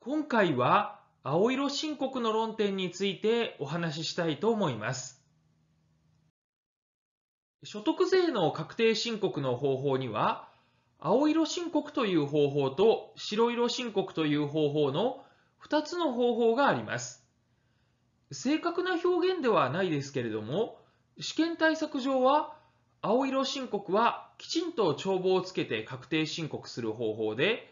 今回は青色申告の論点についてお話ししたいと思います。所得税の確定申告の方法には、青色申告という方法と白色申告という方法の2つの方法があります。正確な表現ではないですけれども、試験対策上は、青色申告はきちんと帳簿をつけて確定申告する方法で、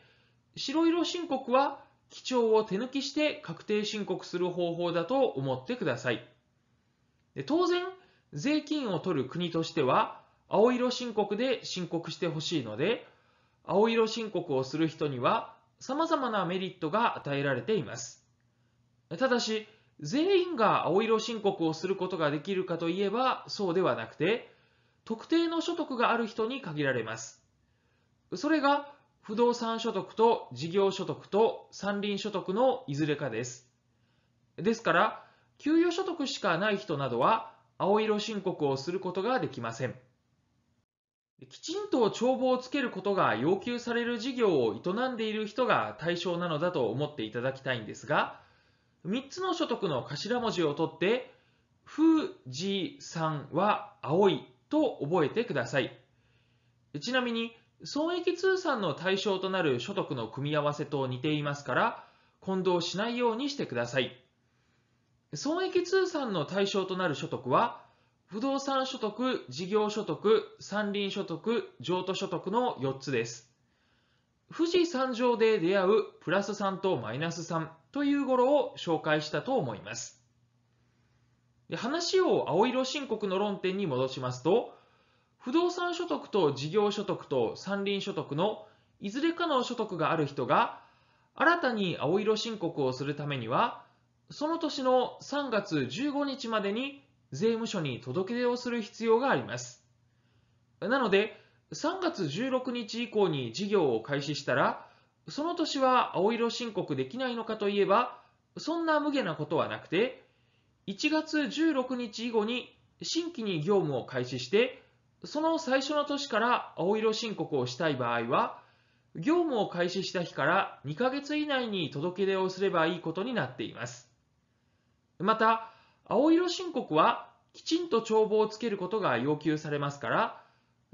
白色申告は基調を手抜きして確定申告する方法だと思ってください。で当然、税金を取る国としては、青色申告で申告してほしいので、青色申告をする人には様々なメリットが与えられています。ただし、全員が青色申告をすることができるかといえばそうではなくて、特定の所得がある人に限られます。それが不動産所得と事業所得と山林所得のいずれかです。ですから、給与所得しかない人などは、青色申告をすることができません。きちんと帳簿をつけることが要求される事業を営んでいる人が対象なのだと思っていただきたいんですが、3つの所得の頭文字を取って、富士山は青いと覚えてください。ちなみに、損益通算の対象となる所得の組み合わせと似ていますから、混同しないようにしてください。損益通算の対象となる所得は、不動産所得、事業所得、山林所得、譲渡所得の4つです。富士山上で出会うプラス3とマイナス3という頃を紹介したと思います。で話を青色申告の論点に戻しますと、不動産所得と事業所得と山林所得のいずれかの所得がある人が、新たに青色申告をするためには、その年の3月15日までに税務署に届け出をする必要があります。なので、3月16日以降に事業を開始したら、その年は青色申告できないのかといえば、そんな無下なことはなくて、1月16日以後に新規に業務を開始して、その最初の年から青色申告をしたい場合は、業務を開始した日から2ヶ月以内に届け出をすればいいことになっています。また、青色申告はきちんと帳簿をつけることが要求されますから、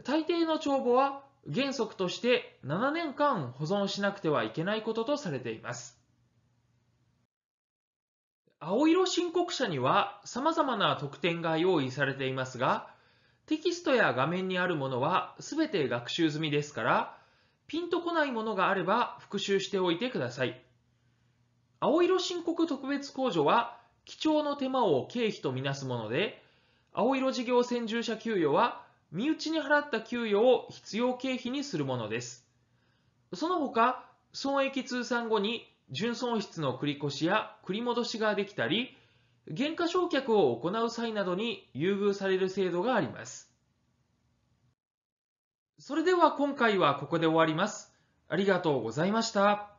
大抵の帳簿は原則として7年間保存しなくてはいけないこととされています。青色申告者には様々な特典が用意されていますが、テキストや画面にあるものはすべて学習済みですから、ピンとこないものがあれば復習しておいてください。青色申告特別控除は、基調の手間を経費とみなすもので、青色事業専従者給与は、身内に払った給与を必要経費にするものです。その他、損益通算後に純損失の繰越しや繰り戻しができたり、減価償却を行う際などに優遇される制度があります。それでは今回はここで終わります。ありがとうございました。